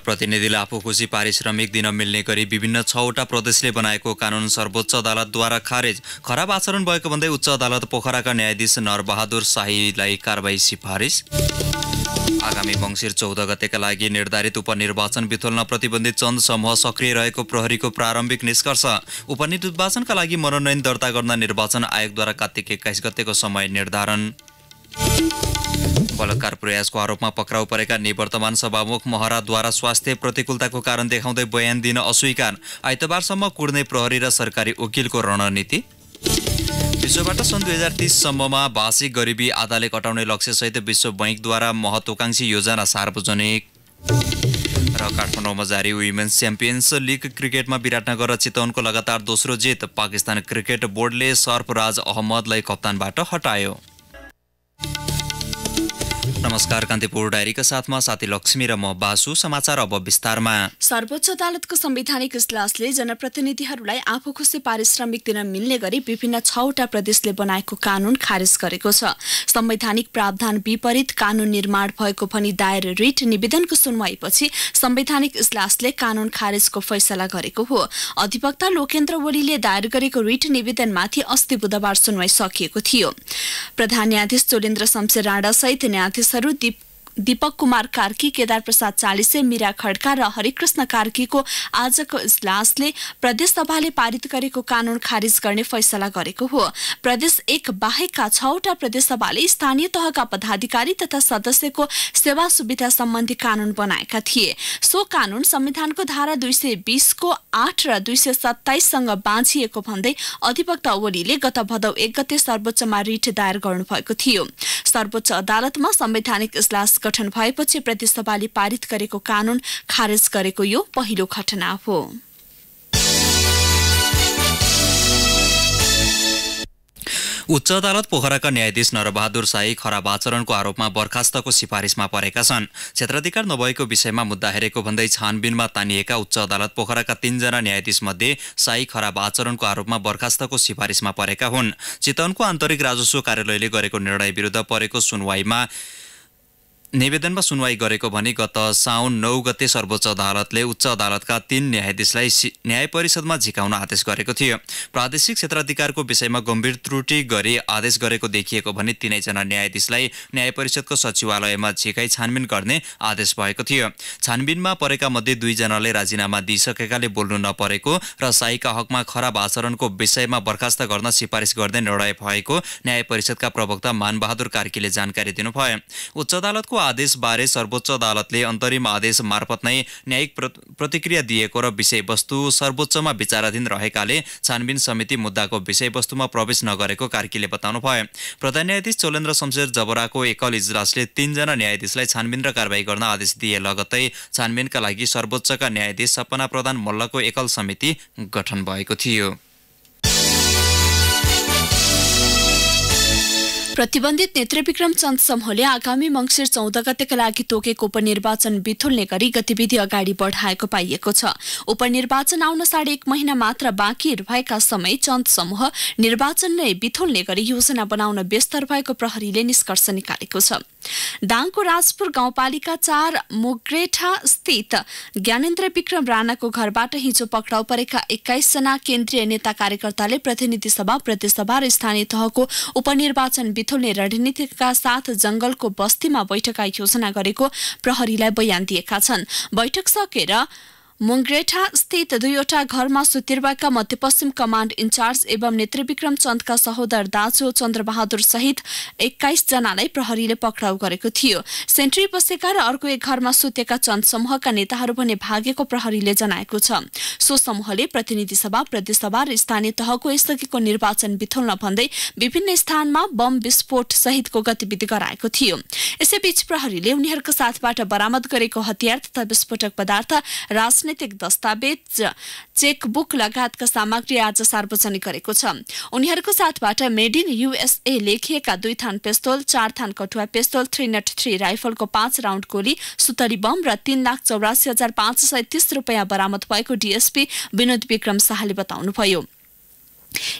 जनप्रतिनिधिले आफू खुसी पारिश्रमिक दिन मिल्ने गरी विभिन्न छवटा प्रदेशले बनाएको कानुन सर्वोच्च अदालतद्वारा खारेज खराब आचरण भएको भन्दै उच्च अदालत पोखराका न्यायाधीश नरबहादुर शाहीलाई कारवाही सिफारिस आगामी मङ्सिर चौध गतेका लागि निर्धारित उपनिर्वाचन बिथोल्न प्रतिबन्धित चन्द समूह सक्रिय रहेको प्रहरीको प्रारम्भिक निष्कर्ष उपनिर्वाचनका लागि मनोनयन दर्ता गर्न निर्वाचन आयोगद्वारा कार्तिक एक्काइस गतेको समय निर्धारण बलात्कार प्रयासको आरोपमा पक्राउ परेका निवर्तमान सभामुख महराद्वारा स्वास्थ्य प्रतिकूलताको कारण देखाउँदै दे बयान दिन अस्वीकार आइतबारसम्म कुर्ने प्रहरी र सरकारी वकिलको रणनीति विश्वबाट सन् दुई हजार तिससम्ममा भाषिक गरिबी आधाले कटाउने लक्ष्यसहित विश्व बैङ्कद्वारा महत्वाकांक्षी योजना सार्वजनिक र काठमाडौँमा जारी विमेन्स च्याम्पियन्स लिग क्रिकेटमा विराटनगर र चितवनको लगातार दोस्रो जित पाकिस्तान क्रिकेट बोर्डले सर्फराज अहमदलाई कप्तानबाट हटायो नमस्कार कान्तिपुर डायरीका साथमा साथी लक्ष्मी र म बासु समाचार अब विस्तारमा सर्वोच्च अदालतको संवैधानिक इजलासले जनप्रतिनिधिहरूलाई आफू खुसी पारिश्रमिक दिन मिल्ने गरी विभिन्न छवटा प्रदेशले बनाएको कानून खारेज गरेको छ संवैधानिक प्रावधान विपरीत कानून निर्माण भएको भनी दायर रिट निवेदनको सुनवाईपछि संवैधानिक इजलासले कानून खारेजको फैसला गरेको हो अधिवक्ता लोकेन्द्र ओलीले दायर गरेको रिट निवेदनमाथि अस्ति बुधबार सुनवाई सकिएको थियो प्रधान न्यायाधीश चोलेन्द्र शमशेर राणासहित न्यायाधीश सदस्यहरू दिप दीपक कुमार कार्की केदार प्रसाद चालिसे मिरा खड्का र हरिकृष्ण कार्कीको आजको इजलासले प्रदेशसभाले पारित गरेको कानून खारिज गर्ने फैसला गरेको हो प्रदेश एक बाहेकका छवटा प्रदेशसभाले स्थानीय तहका पदाधिकारी तथा सदस्यको सेवा सुविधा सम्बन्धी कानून बनाएका थिए सो कानून संविधानको धारा दुई सय बिसको आठ र दुई सय सत्ताइससँग बाँचिएको भन्दै अधिवक्ता ओलीले गत भदौ एक गते सर्वोच्चमा रिट दायर गर्नुभएको थियो सर्वोच्च अदालतमा संवैधानिक इजलास गठन भएपछि प्रतिसभाले पारित गरेको कानून खारेज गरेको यो पहिलो घटना हो उच्च अदालत पोखराका न्यायाधीश नरबहादुर साई खराब आचरणको आरोपमा बर्खास्तको सिफारिसमा परेका छन् क्षेत्राधिकार नभएको विषयमा मुद्दा हेरेको भन्दै छानबिनमा तानिएका उच्च अदालत पोखराका तीनजना न्यायाधीशमध्ये साई खराब आचरणको आरोपमा बर्खास्तको सिफारिसमा परेका हुन् चितवनको आन्तरिक राजस्व कार्यालयले गरेको निर्णय विरुद्ध परेको सुनवाईमा निवेदनमा सुनवाई गरेको भने गत साउन नौ गते सर्वोच्च अदालतले उच्च अदालतका तीन न्यायाधीशलाई न्याय परिषदमा झिकाउन आदेश गरेको थियो प्रादेशिक क्षेत्राधिकारको विषयमा गम्भीर त्रुटि गरी आदेश गरेको देखिएको भने तिनैजना न्यायाधीशलाई न्याय परिषदको सचिवालयमा झिकाइ छानबिन गर्ने आदेश भएको थियो छानबिनमा परेका मध्ये दुईजनाले राजीनामा दिइसकेकाले बोल्नु नपरेको र साईका हकमा खराब आचरणको विषयमा बर्खास्त गर्न सिफारिस गर्दै निर्णय भएको न्याय परिषदका प्रवक्ता मानबहादुर कार्कीले जानकारी दिनुभयो उच्च अदालतको आदेशबारे सर्वोच्च अदालतले अन्तरिम आदेश मार्फत नै न्यायिक प्रतिक्रिया दिएको र विषयवस्तु सर्वोच्चमा विचाराधीन रहेकाले छानबिन समिति मुद्दाको विषयवस्तुमा प्रवेश नगरेको कार्कीले बताउनु भयो प्रधान न्यायाधीश चोलेन्द्र शमशेर जबराको एकल इजलासले तीनजना न्यायाधीशलाई छानबिन र कारवाही गर्न आदेश दिए लगत्तै छानबिनका लागि सर्वोच्चका न्यायाधीश सपना प्रधान मल्लको एकल समिति गठन भएको थियो प्रतिबन्धित नेत्रविक्रम चन्द समूहले आगामी मङ्सिर चौध गतेका लागि तोकेको उपनिर्वाचन बिथुल्ने गरी गतिविधि अगाडि बढाएको पाइएको छ उपनिर्वाचन आउन साढे एक महिना मात्र बाँकी भएका समय चन्द समूह निर्वाचन नै बिथुल्ने गरी योजना बनाउन व्यस्त भएको प्रहरीले निष्कर्ष निकालेको छ दाङको राजपुर गाउँपालिका चार मोग्रेठा स्थित ज्ञानेन्द्र विक्रम राणाको घरबाट हिजो पक्राउ परेका एक्काइसजना केन्द्रीय नेता कार्यकर्ताले प्रतिनिधि सभा प्रदेशसभा र स्थानीय तहको उपनिर्वाचन बिथोल्ने रणनीतिका साथ जंगलको बस्तीमा बैठक योजना गरेको प्रहरीलाई बयान दिएका छन् बैठक सकेर मुङ्ग्रेठा स्थित दुईवटा घरमा सुतिर्वाका मध्यपश्चिम कमाण्ड इन्चार्ज एवं नेत्रविक्रम चन्दका सहोदर दाजु चन्द्रबहादुर सहित एक्काइस जनालाई प्रहरीले पक्राउ गरेको थियो सेन्ट्री बसेका र अर्को एक घरमा सुतेका चन्द समूहका नेताहरू भने भागेको प्रहरीले जनाएको छ सो समूहले प्रतिनिधि सभा प्रदेशसभा र स्थानीय तहको यसअघिको निर्वाचन बिथोल्न भन्दै विभिन्न स्थानमा बम विस्फोट सहितको गतिविधि गराएको थियो यसैबीच प्रहरीले उनीहरूको साथबाट बरामद गरेको हतियार तथा विस्फोटक पदार्थ राजन राजनैतिक दस्तावेज चेकबुक लगायतका सामग्री आज सार्वजनिक गरेको छ उनीहरूको साथबाट मेड इन युएसए लेखिएका दुई थान पेस्तोल चार थान कठुवा पेस्तोल थ्री नट थ्री राइफलको पाँच राउन्ड गोली सुतरी बम र तीन लाख चौरासी हजार पाँच सय तीस रुपियाँ बरामद भएको डिएसपी विनोद विक्रम शाहले बताउनुभयो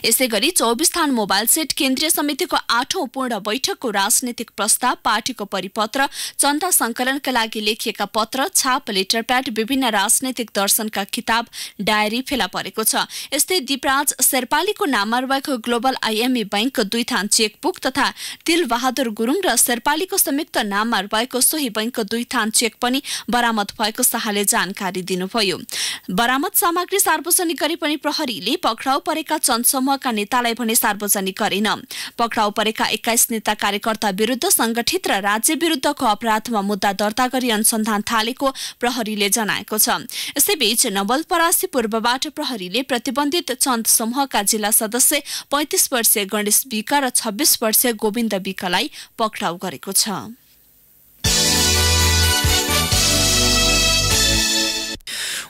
यसै गरी चौबिस थान मोबाइल सेट केन्द्रीय समितिको आठौं पूर्ण बैठकको राजनैतिक प्रस्ताव पार्टीको परिपत्र चन्दा संकलनका लागि लेखिएका पत्र छाप लेटरप्याड विभिन्न राजनैतिक दर्शनका किताब डायरी फेला परेको छ यस्तै दिपराज शेर्पालीको नाममा रहेको ग्लोबल आइएमई बैंकको दुई थान चेकबुक तथा तिल बहादुर गुरुङ र शेर्पालीको संयुक्त नाममा रहेको सोही बैंकको दुई थान चेक पनि बरामद भएको शाहले जानकारी दिनुभयो बरामद सामग्री सार्वजनिक गरे पनि प्रहरीले पक्राउ परेका समूहका नेतालाई भने सार्वजनिक गरिन पक्राउ परेका एक्काइस नेता कार्यकर्ता विरुद्ध संगठित र राज्य विरुद्धको अपराधमा मुद्दा दर्ता गरी अनुसन्धान थालेको प्रहरीले जनाएको छ यसैबीच नवलपरासी पूर्वबाट प्रहरीले प्रतिबन्धित चन्द समूहका जिल्ला सदस्य पैंतिस वर्षीय गणेश बिका र छब्बीस वर्षीय गोविन्द बिकालाई पक्राउ गरेको छ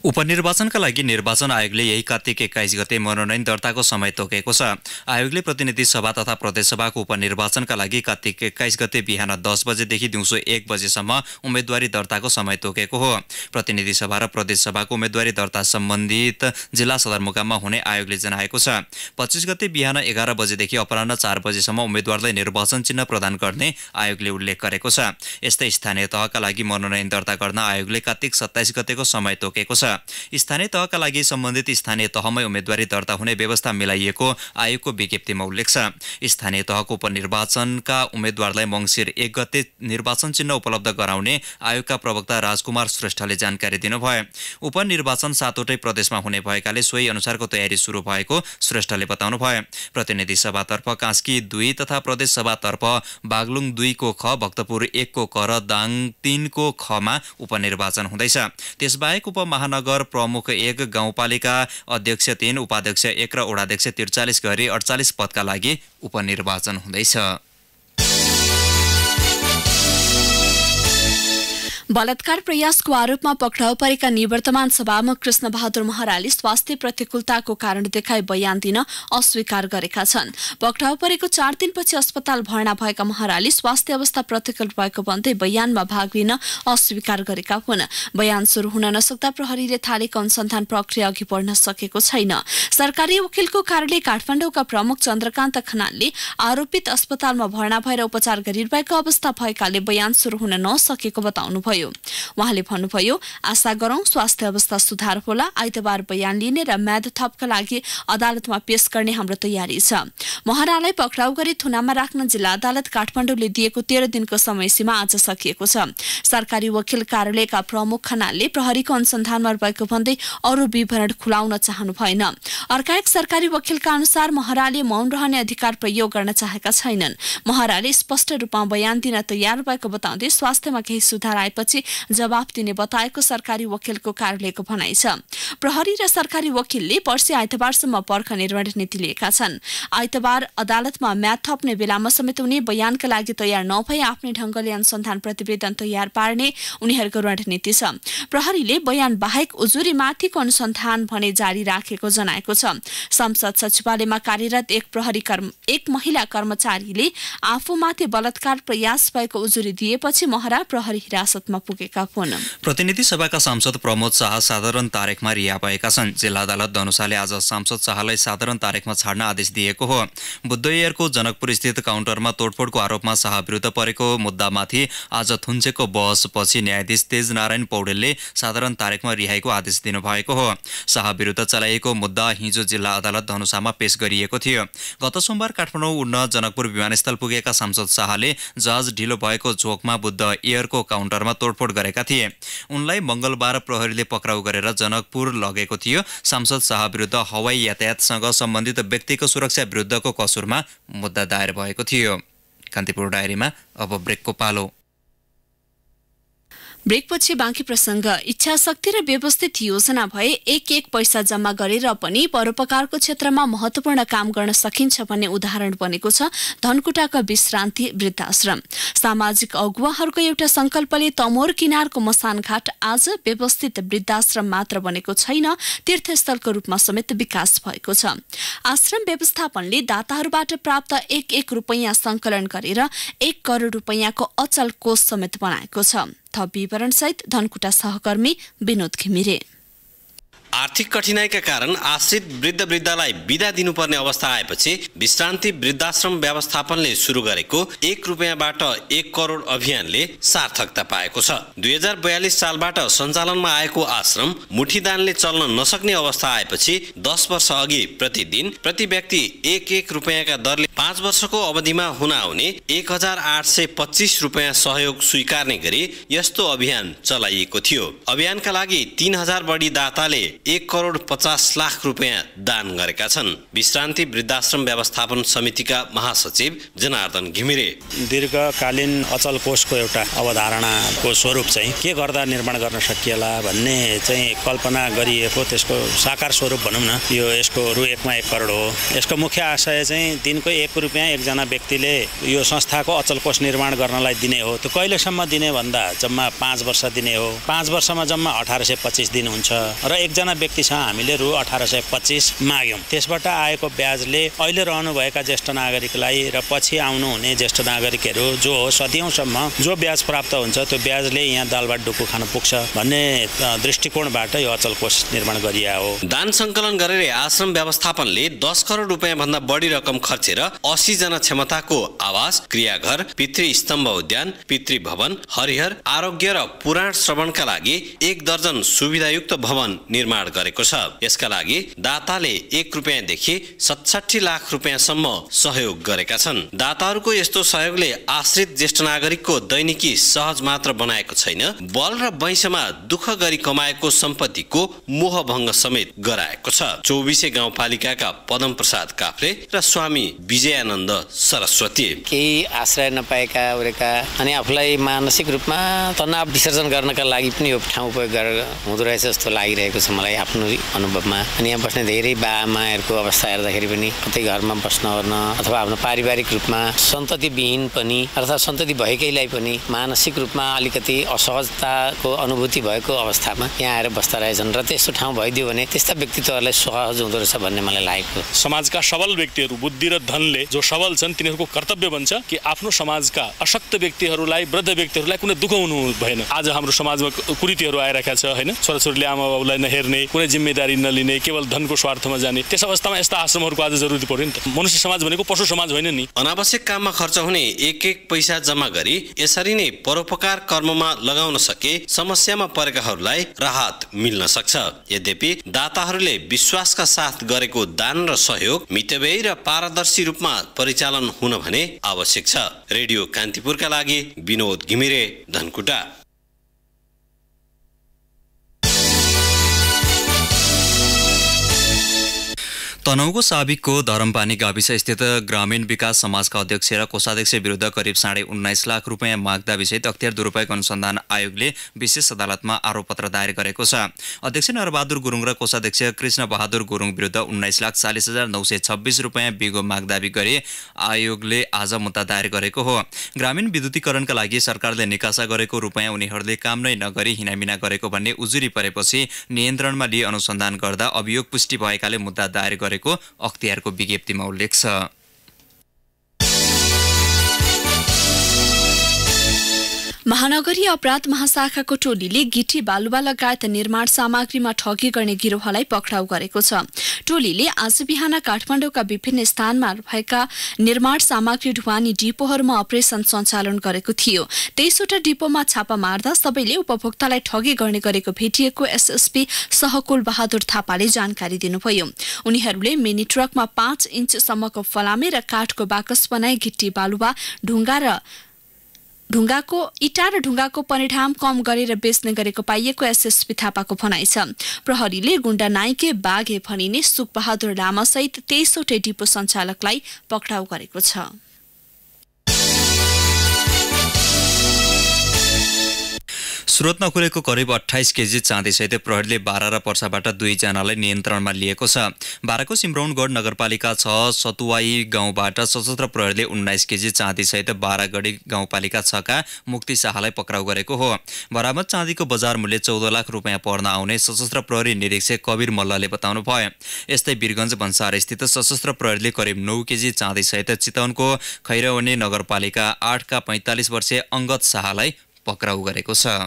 उपनिर्वाचनका लागि निर्वाचन आयोगले यही कार्तिक एक्काइस गते मनोनयन दर्ताको समय तोकेको छ आयोगले प्रतिनिधि सभा तथा प्रदेशसभाको उपनिर्वाचनका लागि कार्तिक एक्काइस गते बिहान दस बजेदेखि दिउँसो एक बजेसम्म उम्मेद्वारी दर्ताको समय तोकेको हो प्रतिनिधि सभा र प्रदेशसभाको उम्मेद्वारी दर्ता सम्बन्धित जिल्ला सदरमुकाममा हुने आयोगले जनाएको छ पच्चिस गते बिहान एघार बजेदेखि अपरान्ह चार बजेसम्म उम्मेद्वारलाई निर्वाचन चिन्ह प्रदान गर्ने आयोगले उल्लेख गरेको छ यस्तै स्थानीय तहका लागि मनोनयन दर्ता गर्न आयोगले कार्तिक सत्ताइस गतेको समय तोकेको छ स्थानीय तहका लागि सम्बन्धित स्थानीय तहमै उम्मेद्वारी दर्ता हुने व्यवस्था मिलाइएको आयोगको विज्ञप्तिमा उल्लेख छ स्थानीय तहको उपनिर्वाचनका उम्मेद्वारलाई मङ्सिर एक गते निर्वाचन चिन्ह उपलब्ध गराउने आयोगका प्रवक्ता राजकुमार श्रेष्ठले जानकारी दिनुभयो उपनिर्वाचन सातवटै प्रदेशमा हुने भएकाले सोही अनुसारको तयारी सुरु भएको श्रेष्ठले बताउनुभयो प्रतिनिधि सभातर्फ कास्की दुई तथा प्रदेश सभातर्फ बागलुङ दुईको ख भक्तपुर एकको क र दाङ तिनको खमा उपनिर्वाचन हुँदैछ त्यसबाहेक उपमहानगर नगर प्रमुख एक गाउँपालिका अध्यक्ष तीन उपाध्यक्ष एक र ओडाध्यक्ष त्रिचालिस गरी अडचालिस पदका लागि उपनिर्वाचन हुँदैछ बलात्कार प्रयासको आरोपमा पक्राउ परेका निवर्तमान सभामुख कृष्ण बहादुर महराले स्वास्थ्य प्रतिकूलताको कारण देखाई बयान दिन अस्वीकार गरेका छन् पक्राउ परेको चार दिनपछि अस्पताल भर्ना भएका महराले स्वास्थ्य अवस्था प्रतिकूल भएको भन्दै बयानमा भाग लिन अस्वीकार गरेका हुन् बयान शुरू हुन नसक्दा प्रहरीले थालेको अनुसन्धान प्रक्रिया अघि बढ्न सकेको छैन सरकारी वकिलको कार्यालय काठमाडौँका प्रमुख चन्द्रकान्त खनालले आरोपित अस्पतालमा भर्ना भएर उपचार गरिरहेको अवस्था भएकाले बयान शुरू हुन नसकेको बताउनुभयो भन्नुभयो उहाँले भन्नुभयो आशा गरौं स्वास्थ्य अवस्था सुधार होला आइतबार बयान लिने र म्याद थपका लागि अदालतमा पेश गर्ने हाम्रो तयारी छ महरालाई पक्राउ गरी थुनामा राख्न जिल्ला अदालत काठमाडौँले दिएको तेह्र दिनको समयसीमा आज सकिएको छ सरकारी वकिल कार्यालयका प्रमुख खनालले प्रहरीको अनुसन्धानमा रहेको भन्दै अरू विवरण खुलाउन चाहनु भएन अर्का एक सरकारी वकिलका अनुसार महराले मौन रहने अधिकार प्रयोग गर्न चाहेका छैनन् महराले स्पष्ट रूपमा बयान दिन तयार भएको बताउँदै स्वास्थ्यमा केही सुधार आएपछि जवाफ जवाब दिने बताएको सरकारी वकिलको कार्यालयको भनाइ छ प्रहरी र सरकारी वकिलले पर्सि आइतबारसम्म पर्खने रणनीति लिएका छन् आइतबार अदालतमा म्याद थप्ने बेलामा समेत उनी बयानका लागि तयार नभए आफ्नै ढङ्गले अनुसन्धान प्रतिवेदन तयार पार्ने उनीहरूको रणनीति छ प्रहरीले बयान बाहेक उजुरी माथिको अनुसन्धान भने जारी राखेको जनाएको छ संसद सचिवालयमा कार्यरत एक प्रहरी कर्म एक महिला कर्मचारीले आफूमाथि बलात्कार प्रयास भएको उजुरी दिएपछि महरा प्रहरी हिरासतमा पुगेका हुन् प्रतिनिधि सभाका सांसद प्रमोद शाह साधारण तारेकमा रिहा भएका छन् जिल्ला अदालत धनुषाले आज सांसद शाहलाई साधारण तारेकमा छाड्न आदेश दिएको हो बुद्ध एयरको जनकपुर स्थित काउन्टरमा तोडफोडको आरोपमा शाह विरुद्ध परेको मुद्दामाथि आज थुन्चेको बहसपछि न्यायाधीश तेज नारायण पौडेलले साधारण तारेकमा रिहाईको आदेश दिनुभएको हो शाह विरुद्ध चलाइएको मुद्दा हिजो जिल्ला अदालत धनुषामा पेश गरिएको थियो गत सोमबार काठमाडौँ उड्न जनकपुर विमानस्थल पुगेका सांसद शाहले जहाज ढिलो भएको झोकमा बुद्ध एयरको काउन्टरमा तोडफोड गरेका थिए उनलाई मङ्गलबार प्रहरीले पक्राउ गरेर जनकपुर लगेको थियो सांसद शाह विरुद्ध हवाई यातायातसँग सम्बन्धित व्यक्तिको सुरक्षा विरुद्धको कसुरमा मुद्दा दायर भएको थियो कान्तिपुर डायरीमा अब ब्रेकको पालो ब्रेकपछि बाँकी प्रसङ्ग इच्छा शक्ति र व्यवस्थित योजना भए एक एक पैसा जम्मा गरेर पनि परोपकारको क्षेत्रमा महत्वपूर्ण काम गर्न सकिन्छ भन्ने उदाहरण बनेको छ धनकुटाका विश्रान्ति वृद्धाश्रम सामाजिक अगुवाहरूको एउटा संकल्पले तमोर किनारको मसानघाट आज व्यवस्थित वृद्धाश्रम मात्र बनेको छैन तीर्थस्थलको रूपमा समेत विकास भएको छ आश्रम व्यवस्थापनले दाताहरूबाट प्राप्त एक एक रुपैयाँ संकलन गरेर एक करोड रुपैयाँको अचल कोष समेत बनाएको छ थप विवरणसहित धनकुटा सहकर्मी विनोद घिमिरे आर्थिक कठिनाइका कारण आश्रित वृद्ध वृद्धलाई विदा दिनुपर्ने अवस्था आएपछि विश्रान्ति वृद्धाश्रम व्यवस्थापनले सुरु गरेको एक रुपियाँबाट एक करोड अभियानले सार्थकता पाएको छ दुई हजार बयालिस सालबाट सञ्चालनमा आएको आश्रम मुठीदानले चल्न नसक्ने अवस्था आएपछि दस वर्ष अघि प्रतिदिन प्रति व्यक्ति एक एक रुपियाँका दरले पाँच वर्षको अवधिमा हुन आउने एक हजार आठ सय पच्चिस रुपियाँ सहयोग स्वीकार्ने गरी यस्तो अभियान चलाइएको थियो अभियानका लागि तीन हजार बढी दाताले एक करोड पचास लाख रुपियाँ दान गरेका छन् विश्रान्ति वृद्धाश्रम व्यवस्थापन समितिका महासचिव जनार्दन घिमिरे दीर्घकालीन अचल कोषको एउटा अवधारणाको स्वरूप चाहिँ के गर्दा निर्माण गर्न सकिएला भन्ने चाहिँ कल्पना गरिएको त्यसको साकार स्वरूप भनौँ न यो यसको रु एकमा एक करोड हो यसको मुख्य आशय चाहिँ दिनको एक रुपियाँ एकजना व्यक्तिले यो संस्थाको अचल कोष निर्माण गर्नलाई दिने हो त्यो कहिलेसम्म दिने भन्दा जम्मा पाँच वर्ष दिने हो पाँच वर्षमा जम्मा अठार सय पच्चिस दिन हुन्छ र एकजना एकजना व्यक्तिसँग हामीले रु अठार सय पच्चिस माग्यौँ त्यसबाट आएको ब्याजले अहिले रहनुभएका ज्येष्ठ नागरिकलाई र पछि आउनुहुने ज्येष्ठ नागरिकहरू जो हो सदियौँसम्म जो ब्याज प्राप्त हुन्छ त्यो ब्याजले यहाँ दालबाट डुकु खान पुग्छ भन्ने दृष्टिकोणबाट यो अचल कोष निर्माण गरिया हो दान सङ्कलन गरेर आश्रम व्यवस्थापनले दस करोड रुपियाँ भन्दा बढी रकम खर्चेर जना क्षमताको आवास क्रियाघर पितृ स्तम्भ उद्यान पितृ भवन हरिहर आरोग्य र पुराण श्रवणका लागि एक दर्जन सुविधायुक्त भवन निर्माण निर्माण गरेको छ यसका लागि दाताले एक रुपियाँदेखि सतसठी लाख रुपियाँसम्म सहयोग गरेका छन् दाताहरूको यस्तो सहयोगले आश्रित ज्येष्ठ नागरिकको दैनिकी सहज मात्र बनाएको छैन बल र वैंशमा दुःख गरी कमाएको सम्पत्तिको मोहभङ्ग समेत गराएको छ चौबिसे गाउँपालिकाका पदम प्रसाद काफ्रे र स्वामी विजयानन्द सरस्वती केही आश्रय नपाएका उरेका अनि आफूलाई मानसिक रूपमा तनाव विसर्जन गर्नका लागि पनि यो ठाउँ उपयोग गरेर हुँदो रहेछ जस्तो लागिरहेको छ मलाई मलाई आफ्नो अनुभवमा अनि यहाँ बस्ने धेरै बाबामाहरूको अवस्था हेर्दाखेरि पनि कतै घरमा बस्न ओर्न अथवा आफ्नो पारिवारिक रूपमा सन्तति विहीन पनि अर्थात् सन्तति भएकैलाई पनि मानसिक रूपमा अलिकति असहजताको अनुभूति भएको अवस्थामा यहाँ आएर बस्दा रहेछन् र त्यस्तो ठाउँ भइदियो भने त्यस्ता व्यक्तित्वहरूलाई सहज हुँदो रहेछ भन्ने मलाई लागेको समाजका सबल व्यक्तिहरू बुद्धि र धनले जो सबल छन् तिनीहरूको कर्तव्य बन्छ कि आफ्नो समाजका अशक्त व्यक्तिहरूलाई वृद्ध व्यक्तिहरूलाई कुनै दुःख हुनु भएन आज हाम्रो समाजमा कुरीतिहरू आइरहेका छ होइन छोराछोरीले आमा बाबुलाई नहेर्ने कुनै जिम्मेदारी नलिने केवल धनको स्वार्थमा जाने त्यस अवस्थामा यस्ता आश्रमहरूको आज जरुरी पर्यो नि त मनुष्य समाज भनेको पशु समाज होइन नि अनावश्यक काममा खर्च हुने एक एक पैसा जम्मा गरी यसरी नै परोपकार कर्ममा लगाउन सके समस्यामा परेकाहरूलाई राहत मिल्न सक्छ यद्यपि दाताहरूले विश्वासका साथ गरेको दान र सहयोग मितव्यय र पारदर्शी रूपमा परिचालन हुन भने आवश्यक छ रेडियो कान्तिपुरका लागि विनोद घिमिरे धनकुटा तनहुको साबिकको धरमपानी स्थित ग्रामीण विकास समाजका अध्यक्ष र कोषाध्यक्ष विरुद्ध करिब साढे उन्नाइस लाख रुपियाँ माग्दा विषय अख्तियार दुरुपयोग अनुसन्धान आयोगले विशेष अदालतमा आरोप पत्र दायर गरेको छ अध्यक्ष नरबहादुर गुरुङ र कोषाध्यक्ष कृष्ण बहादुर गुरुङ विरुद्ध उन्नाइस लाख चालिस हजार नौ सय छब्बिस रुपियाँ बिगो माग्दाबी गरी आयोगले आज मुद्दा दायर गरेको हो ग्रामीण विद्युतीकरणका लागि सरकारले निकासा गरेको रुपियाँ उनीहरूले काम नै नगरी हिनामिना गरेको भन्ने उजुरी परेपछि नियन्त्रणमा लिए अनुसन्धान गर्दा अभियोग पुष्टि भएकाले मुद्दा दायर गरे गरेको अख्तियारको विज्ञप्तिमा उल्लेख छ महानगरीय अपराध महाशाखाको टोलीले गिटी बालुवा लगायत निर्माण सामग्रीमा ठगी गर्ने गिरोहलाई पक्राउ गरेको छ टोलीले आज बिहान काठमाडौँका विभिन्न स्थानमा भएका निर्माण सामग्री ढुवानी डिपोहरूमा अपरेसन सञ्चालन गरेको थियो तेइसवटा डिपोमा छापा मार्दा सबैले उपभोक्तालाई ठगी गर्ने गरेको भेटिएको एसएसपी सहकुल बहादुर थापाले जानकारी दिनुभयो उनीहरूले मिनी ट्रकमा पाँच इन्चसम्मको फलामे र काठको बाकस बनाई गिटी बालुवा ढुङ्गा र ढुङ्गाको इटा र ढुङ्गाको परिणाम कम गरेर बेच्ने गरेको पाइएको एसएसपी थापाको भनाइ छ प्रहरीले गुण्डा नाइके बाघे भनिने सुकबहादुर सहित तेइसवटै डिपो सञ्चालकलाई पक्राउ गरेको छ स्रोतमा नखुलेको करिब अठाइस केजी चाँदीसहित प्रहरीले बाह्र र पर्साबाट दुईजनालाई नियन्त्रणमा लिएको छ बाह्रको सिमरौनगढ नगरपालिका छ सतुवाई गाउँबाट सशस्त्र प्रहरीले उन्नाइस केजी चाँदीसहित बाह्रगढी गाउँपालिका छका मुक्ति शाहलाई पक्राउ गरेको हो बरामद चाँदीको बजार मूल्य चौध लाख रुपियाँ पर्न आउने सशस्त्र प्रहरी निरीक्षक कवीर मल्लले बताउनु भयो यस्तै वीरगञ्ज भन्सारस्थित सशस्त्र प्रहरीले करिब नौ केजी चाँदीसहित चितवनको खैरवनी नगरपालिका आठका पैँतालिस वर्षीय अङ्गत शाहलाई पक्राउ गरेको छ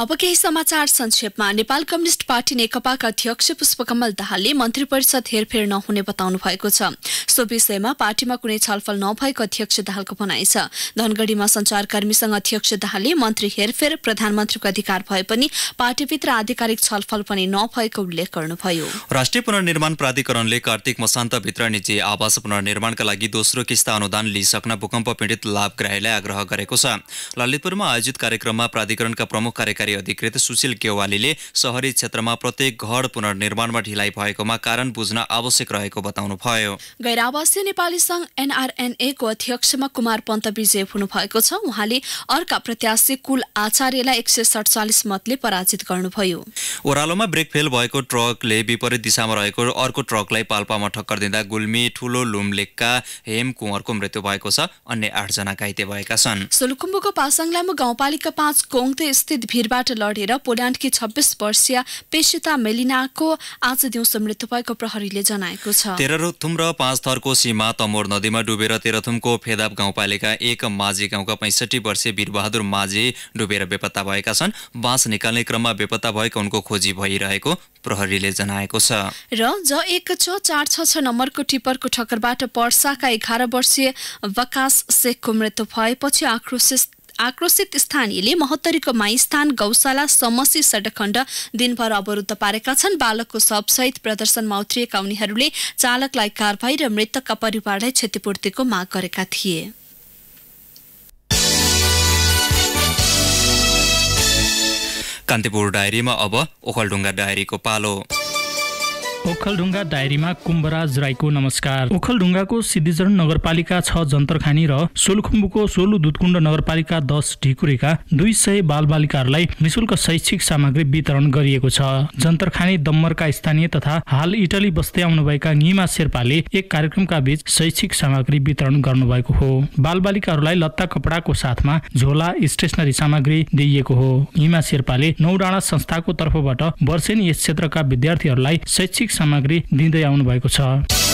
अब केही समाचार संक्षेपमा नेपाल कम्युनिष्ट पार्टी नेकपाका अध्यक्ष पुष्पकमल दाहालले मन्त्री परिषद हेरफेर नहुने बताउनु भएको छ सो विषयमा पार्टीमा कुनै छलफल नभएको अध्यक्ष दाहालको भनाइ छ धनगढ़ीमा संचारकर्मीसँग अध्यक्ष दाहालले मन्त्री हेरफेर प्रधानमन्त्रीको अधिकार भए पनि पार्टीभित्र आधिकारिक छलफल पनि नभएको उल्लेख गर्नुभयो राष्ट्रिय पुनर्निर्माण प्राधिकरणले कार्तिक मसान्तभित्र निजी आवास पुनर्निर्माणका लागि दोस्रो किस्ता अनुदान लिइसक्न भूकम्प पीडित लाभग्राहीलाई आग्रह गरेको छ ललितपुरमा आयोजित कार्यक्रममा प्राधिकरणका प्रमुख कार्यकारी कार्य अधिकृत सुशील केवालीले सहरी क्षेत्रमा प्रत्येक घर पुनर्निर्माणमा ढिलाइ भएकोमा कारण बुझ्न आवश्यक रहेको बताउनुभयो गैर आवासीय नेपाली संघ एनआरएनए को अध्यक्षमा कुमार पन्त विजय हुनुभएको छ उहाँले अर्का प्रत्याशी कुल आचार्यलाई एक सय सडचालिस मतले पराजित गर्नुभयो ओह्रालोमा ब्रेक फेल भएको ट्रकले विपरीत दिशामा रहेको अर्को ट्रकलाई पाल्पामा ठक्कर दिँदा गुल्मी ठुलो लुमलेकका हेम कुँवरको मृत्यु भएको छ अन्य आठजना घाइते भएका छन् सोलुखुम्बुको पासाङलामा गाउँपालिका पाँच कोङते स्थित भिरबा युद्धबाट लडेर पोल्याण्डकी छब्बिस वर्षीय पेसिता मेलिनाको आज दिउँसो मृत्यु भएको प्रहरीले जनाएको छ तेह्रथुम र पाँच थरको सीमा तमोर नदीमा डुबेर तेह्रथुमको फेदाब गाउँपालिका एक माझी गाउँका पैँसठी वर्षीय वीरबहादुर माझी डुबेर बेपत्ता भएका छन् बाँस निकाल्ने क्रममा बेपत्ता भएका उनको खोजी भइरहेको प्रहरीले जनाएको छ र ज एक छ चार छ छ नम्बरको टिप्परको ठक्करबाट पर्साका एघार वर्षीय वकास शेखको मृत्यु भएपछि आक्रोशित आक्रोशित स्थानीयले माई माईस्थान गौशाला समसी सडक खण्ड दिनभर अवरुद्ध पारेका छन् बालकको सबसहित प्रदर्शनमा उत्रिएका उनीहरूले चालकलाई कारवाही र मृतकका परिवारलाई क्षतिपूर्तिको माग गरेका थिए कान्तिपुर डायरीमा अब ओखलढुङ्गा डायरीको पालो ओखलढुङ्गा डायरीमा कुम्भराज राईको नमस्कार ओखलढुङ्गाको सिद्धिचरण नगरपालिका छ जन्तरखानी र सोलुखुम्बुको सोलु दुधकुण्ड नगरपालिका दस ढिकुरेका दुई सय बालबालिकाहरूलाई निशुल्क शैक्षिक सामग्री वितरण गरिएको छ जन्तरखानी दम्मरका स्थानीय तथा हाल इटली बस्दै आउनुभएका निमा शेर्पाले एक कार्यक्रमका बीच शैक्षिक सामग्री वितरण गर्नुभएको हो बालबालिकाहरूलाई लत्ता कपडाको साथमा झोला स्टेसनरी सामग्री दिइएको हो निमा शेर्पाले नौडाँडा संस्थाको तर्फबाट वर्षेनी यस क्षेत्रका विद्यार्थीहरूलाई शैक्षिक सामग्री दिँदै आउनु भएको छ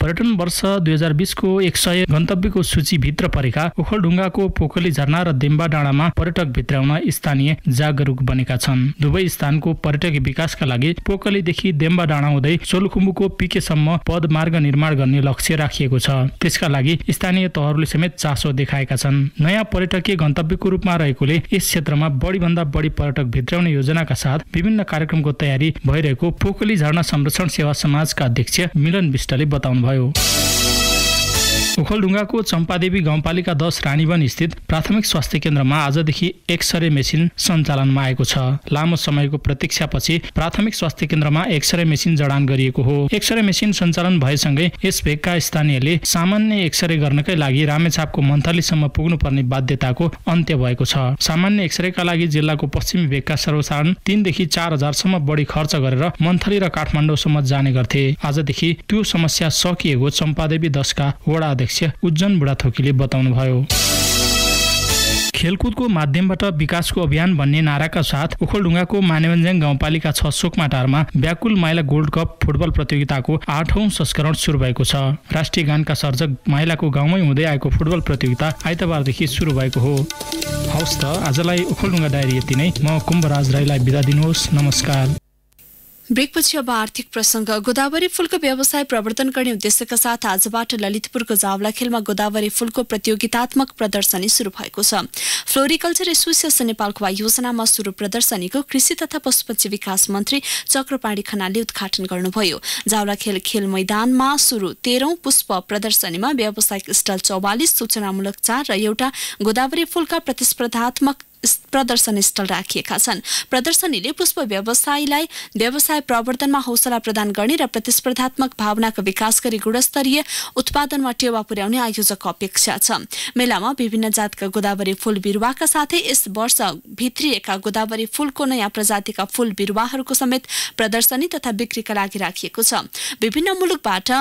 पर्यटन वर्ष दुई हजार बिसको एक सय गन्तव्यको सूचीभित्र परेका ओखलढुङ्गाको पोखली झरना र देम्बा डाँडामा पर्यटक भित्राउन स्थानीय जागरूक बनेका छन् दुवै स्थानको पर्यटक विकासका लागि पोखलीदेखि देम्बा डाँडा हुँदै सोलुखुम्बुको पिकेसम्म पदमार्ग निर्माण गर्ने लक्ष्य राखिएको छ त्यसका लागि स्थानीय तहहरूले समेत चासो देखाएका छन् नयाँ पर्यटकीय गन्तव्यको रूपमा रहेकोले यस क्षेत्रमा बढीभन्दा बढी पर्यटक भित्राउने योजनाका साथ विभिन्न कार्यक्रमको तयारी भइरहेको पोखली झरना संरक्षण सेवा समाजका अध्यक्ष मिलन विष्टले बताउनुभयो Ohio. ओखलढुङ्गाको चम्पादेवी गाउँपालिका दस रानीवन स्थित प्राथमिक स्वास्थ्य केन्द्रमा आजदेखि एक्सरे मेसिन सञ्चालनमा आएको छ लामो समयको प्रतीक्षापछि प्राथमिक स्वास्थ्य केन्द्रमा एक्सरे मेसिन जडान गरिएको हो एक्सरे मेसिन सञ्चालन भएसँगै यस भेगका स्थानीयले सामान्य एक्सरे गर्नकै लागि रामेछापको मन्थलीसम्म पुग्नुपर्ने बाध्यताको अन्त्य भएको छ सामान्य एक्सरेका लागि जिल्लाको पश्चिमी भेगका सर्वसाधारण तिनदेखि चार हजारसम्म बढी खर्च गरेर मन्थली र काठमाडौँसम्म जाने गर्थे आजदेखि त्यो समस्या सकिएको चम्पादेवी दशका वडा अध्यक्ष उज्जन बुढाथोकीले बताउनुभयो खेलकुदको माध्यमबाट विकासको अभियान भन्ने नाराका साथ ओखलढुङ्गाको मानेवन्ज्याङ गाउँपालिका छ सोकमाटारमा व्याकुल माइला गोल्ड कप फुटबल प्रतियोगिताको आठौं संस्करण सुरु भएको छ राष्ट्रिय गानका सर्जक माइलाको गाउँमै हुँदै आएको फुटबल प्रतियोगिता आइतबारदेखि सुरु भएको हो हवस् त आजलाई ओखलढुङ्गा डायरी यति नै म कुम्भराज राईलाई बिदा दिनुहोस् नमस्कार ब्रेकपछि अब आर्थिक प्रसङ्ग गोदावरी फूलको व्यवसाय प्रवर्तन गर्ने उद्देश्यका साथ आजबाट ललितपुरको जावलाखेलमा गोदावरी फूलको प्रतियोगितात्मक प्रदर्शनी शुरू भएको छ फ्लोरिकल्चर एसोसिएसन नेपालको आयोजनामा शुरू प्रदर्शनीको कृषि तथा पशुपक्षी विकास मन्त्री चक्रपाणी खनालले उद्घाटन गर्नुभयो जावलाखेल खेल मैदानमा शुरू तेह्रौं पुष्प प्रदर्शनीमा व्यावसायिक स्टल चौवालिस सूचनामूलक चार र एउटा गोदावरी फूलका प्रतिस्पर्धात्मक स्थल राखिएका छन् प्रदर्शनीले पुष्प व्यवसायीलाई व्यवसाय प्रवर्तनमा हौसला प्रदान गर्ने र प्रतिस्पर्धात्मक भावनाको विकास गरी गुणस्तरीय उत्पादनमा टेवा पुर्याउने आयोजकको अपेक्षा छ मेलामा विभिन्न जातका गोदावरी फूल बिरुवाका साथै यस वर्ष भित्रिएका गोदावरी फूलको नयाँ प्रजातिका फूल बिरुवाहरूको समेत प्रदर्शनी तथा बिक्रीका लागि राखिएको छ विभिन्न मुलुकबाट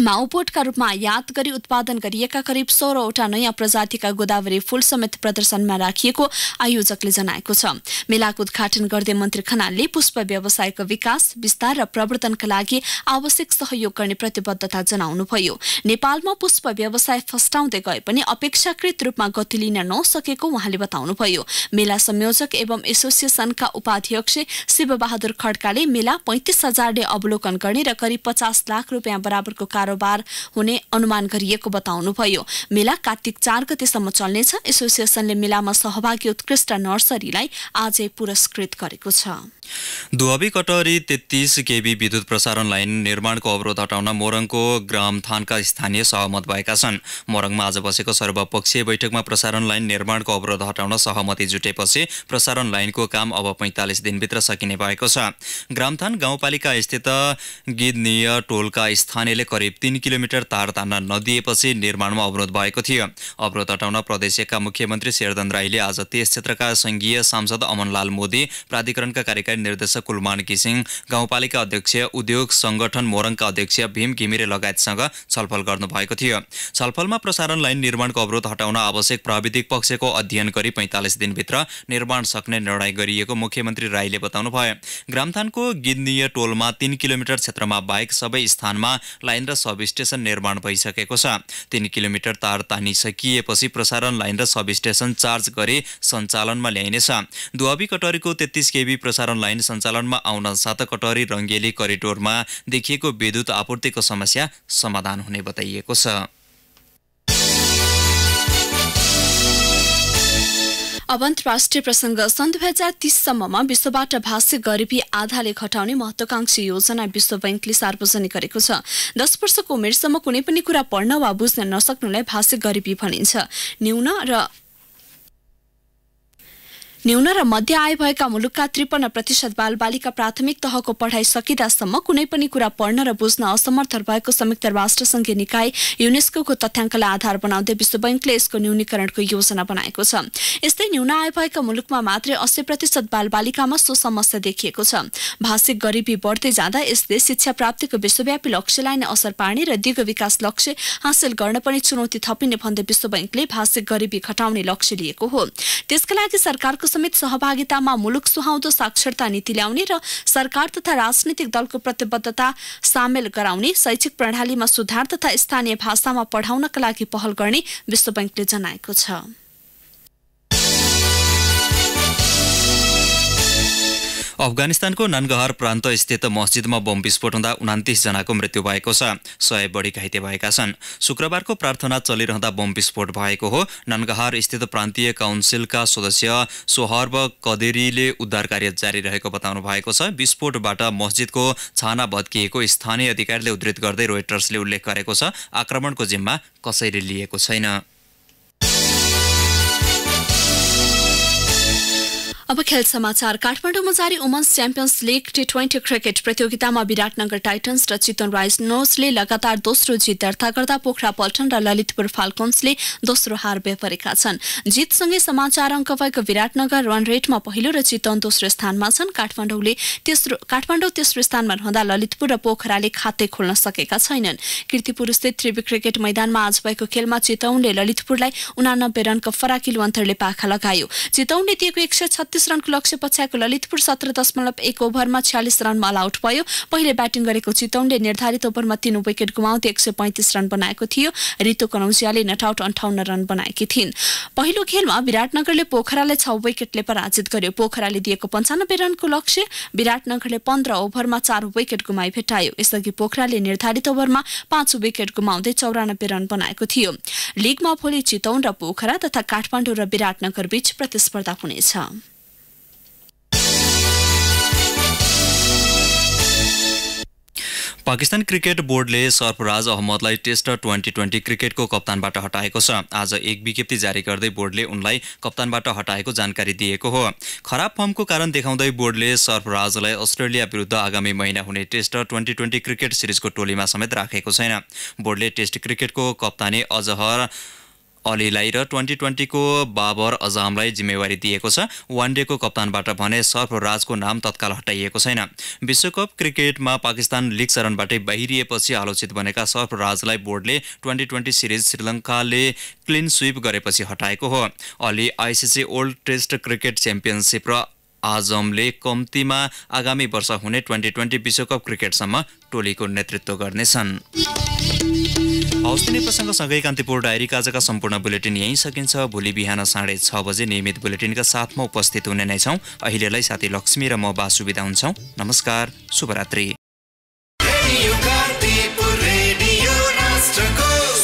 माउपोटका रूपमा याद गरी उत्पादन गरिएका करिब सोह्रवटा नयाँ प्रजातिका गोदावरी फूल समेत प्रदर्शनमा राखिएको आयोजकले जनाएको छ मेलाको उद्घाटन गर्दै मन्त्री खनालले पुष्प व्यवसायको विकास विस्तार र प्रवर्धनका लागि आवश्यक सहयोग गर्ने प्रतिबद्धता जनाउनुभयो नेपालमा पुष्प व्यवसाय फस्टाउँदै गए पनि अपेक्षाकृत रूपमा गति लिन नसकेको उहाँले बताउनुभयो मेला संयोजक एवं एसोसिएसनका उपाध्यक्ष शिवबहादुर खड्काले मेला पैँतिस हजारले अवलोकन गर्ने र करिब पचास लाख रुपियाँ बराबरको कारोबार हुने अनुमान गरिएको बताउनुभयो मेला कार्तिक चार गतेसम्म चल्नेछ एसोसिएसनले मेलामा सहभागी उत्कृष्ट नर्सरीलाई आजै पुरस्कृत गरेको छ दुहबी कटहरी तेत्तिस केबी विद्युत प्रसारण लाइन निर्माणको अवरोध हटाउन मोरङको ग्रामथानका स्थानीय सहमत भएका छन् मोरङमा आज बसेको सर्वपक्षीय बैठकमा प्रसारण लाइन निर्माणको अवरोध हटाउन सहमति जुटेपछि प्रसारण लाइनको काम अब पैँतालिस दिनभित्र सकिने भएको छ ग्रामथान गाउँपालिका स्थित गिदनीय टोलका स्थानीयले करिब तीन किलोमिटर तार तान्न नदिएपछि निर्माणमा अवरोध भएको थियो अवरोध हटाउन प्रदेशका मुख्यमन्त्री शेरदन राईले आज त्यस क्षेत्रका सङ्घीय सांसद अमनलाल मोदी प्राधिकरणका कार्यकारी निर्देशक कुलमान घिसिङ गाउँपालिका अध्यक्ष उद्योग सङ्गठन मोरङका अध्यक्ष भीम घिमिरे लगायतसँग छलफल गर्नुभएको थियो छलफलमा प्रसारण लाइन निर्माणको अवरोध हटाउन आवश्यक प्राविधिक पक्षको अध्ययन गरी पैँतालिस दिनभित्र निर्माण सक्ने निर्णय गरिएको मुख्यमन्त्री राईले बताउनु भयो ग्रामथानको गिन्दीय टोलमा तीन किलोमिटर क्षेत्रमा बाहेक सबै स्थानमा लाइन र सब स्टेसन निर्माण भइसकेको छ तीन किलोमिटर तार तानिसकिएपछि प्रसारण लाइन र सब स्टेसन चार्ज गरी सञ्चालनमा ल्याइनेछ दुवाबी कटरीको तेत्तिस केबी प्रसारण लाइन सञ्चालनमा आउन साथ कटहरी रङ्गेली करिडोरमा देखिएको विद्युत आपूर्तिको समस्या समाधान हुने बताइएको छ अब अन्तर्राष्ट्रिय प्रसङ्ग सन् दुई हजार तीससम्ममा विश्वबाट भाषिक गरिबी आधाले घटाउने महत्वाकांक्षी योजना विश्व ब्याङ्कले सार्वजनिक गरेको छ दस वर्षको उमेरसम्म कुनै पनि कुरा पढ्न वा बुझ्न नसक्नुलाई भाषिक गरिबी भनिन्छ न्यून र न्यून र मध्य आय भएका मुलुकका त्रिपन्न प्रतिशत बालबालिका प्राथमिक तहको पढाइ सकिँदासम्म कुनै पनि कुरा पढ्न र बुझ्न असमर्थ भएको संयुक्त राष्ट्रसङ्घीय निकाय युनेस्को तथ्याङ्कलाई आधार बनाउँदै विश्व बैंकले यसको न्यूनीकरणको योजना बनाएको छ यस्तै न्यून आय भएका मुलुकमा मात्रै अस्सी प्रतिशत बालबालिकामा सो समस्या देखिएको छ भाषिक गरिबी बढ्दै जाँदा यसले शिक्षा प्राप्तिको विश्वव्यापी लक्ष्यलाई नै असर पार्ने र दीर्घ विकास लक्ष्य हासिल गर्न पनि चुनौती थपिने भन्दै विश्व बैंकले भाषिक गरिबी घटाउने लक्ष्य लिएको हो त्यसका लागि सरकारको समेत सहभागितामा मुलुक सुहाउँदो साक्षरता नीति ल्याउने र सरकार तथा राजनीतिक दलको प्रतिबद्धता सामेल गराउने शैक्षिक प्रणालीमा सुधार तथा स्थानीय भाषामा पढाउनका लागि पहल गर्ने विश्व ब्याङ्कले जनाएको छ अफगानिस्तानको ननगहर प्रान्त स्थित मस्जिदमा बम विस्फोट हुँदा जनाको मृत्यु भएको छ सय बढी घाइते भएका छन् शुक्रबारको प्रार्थना चलिरहँदा बम विस्फोट भएको हो ननगहार स्थित प्रान्तीय काउन्सिलका सदस्य सोहर्ब कदेरीले उद्धार कार्य जारी रहेको बताउनु भएको छ विस्फोटबाट मस्जिदको छाना भत्किएको स्थानीय अधिकारीले उद्धित गर्दै रोइटर्सले उल्लेख गरेको छ आक्रमणको जिम्मा कसैले लिएको छैन अब खेल समाचार काठमाडौँमा जारी women's champions league T twenty cricket प्रतियोगितामा विराटनगर टाइटन्स र चितवन राइज राइजनोसले लगातार दोस्रो जित दर्ता गर्दा पोखरा पल्टन र ललितपुर फाल्कन्सले दोस्रो हार बेपरेका छन् जितसँगै समाचार अङ्क भएको विराटनगर रन रेटमा पहिलो र चितवन दोस्रो स्थानमा छन् काठमाडौँले तेस्रो काठमाडौँ तेस्रो स्थानमा रहँदा ललितपुर र पोखराले खाते खोल्न सकेका छैनन् किर्तिपुरस्थित त्रिवी क्रिकेट मैदानमा आज भएको खेलमा चितौनले ललितपुरलाई उनानब्बे रनको फराकिलो अन्तरले पाखा लगायो चितौनले दिएको एक बत्तीस रनको लक्ष्य पछ्याएको ललितपुर सत्र दशमलव एक ओभरमा छ्यालिस रनमा अल आउट भयो पहिले ब्याटिङ गरेको चितौनले निर्धारित ओभरमा तीन विकेट गुमाउँदै एक सय पैंतिस रन बनाएको थियो रितु कनौजियाले नट आउट अन्ठाउन्न रन बनाएकी थिइन् पहिलो खेलमा विराटनगरले पोखरालाई छ विकेटले पराजित गर्यो पोखराले दिएको पन्चानब्बे रनको लक्ष्य विराटनगरले पन्ध्र ओभरमा चार विकेट गुमाई भेटायो यसअघि पोखराले निर्धारित ओभरमा पाँच विकेट गुमाउँदै चौरानब्बे रन बनाएको थियो लिगमा भोलि चितौन र पोखरा तथा काठमाडौँ र विराटनगर बीच प्रतिस्पर्धा हुनेछ पाकिस्तान क्रिकेट बोर्डले सर्फराज अहमदलाई टेस्ट ट्वेन्टी ट्वेन्टी क्रिकेटको कप्तानबाट हटाएको छ आज एक विज्ञप्ति जारी गर्दै बोर्डले उनलाई कप्तानबाट हटाएको जानकारी दिएको हो खराब फर्मको कारण देखाउँदै बोर्डले सर्फराजलाई अस्ट्रेलिया विरुद्ध आगामी महिना हुने टेस्ट ट्वेन्टी ट्वेन्टी क्रिकेट सिरिजको टोलीमा समेत राखेको छैन बोर्डले टेस्ट क्रिकेटको कप्तानी अजहर अलीलाई र ट्वेन्टी ट्वेन्टीको बाबर अजामलाई जिम्मेवारी दिएको छ वान डेको कप्तानबाट भने सर्फराजको नाम तत्काल हटाइएको छैन विश्वकप क्रिकेटमा पाकिस्तान लिग चरणबाटै बाहिरिएपछि आलोचित बनेका सर्फराजलाई बोर्डले ट्वेन्टी ट्वेन्टी सिरिज श्रीलङ्काले क्लिन स्विप गरेपछि हटाएको हो Ali ICC world test cricket championship र आजमले कम्तीमा आगामी वर्ष हुने ट्वेन्टी ट्वेन्टी विश्वकप क्रिकेटसम्म टोलीको नेतृत्व गर्नेछन् हवस् कुनै प्रसङ्गसँगै कान्तिपुर डायरी आजका सम्पूर्ण बुलेटिन यहीँ सकिन्छ भोलि बिहान साढे छ बजे नियमित बुलेटिनका साथमा उपस्थित हुने नै छौँ अहिलेलाई साथी लक्ष्मी र म बासुविदा हुन्छौँ नमस्कार शुभरात्री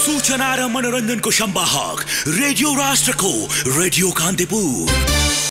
सूचना र मनोरञ्जनको सम्वाहक रेडियो राष्ट्रको रेडियो कान्तिपुर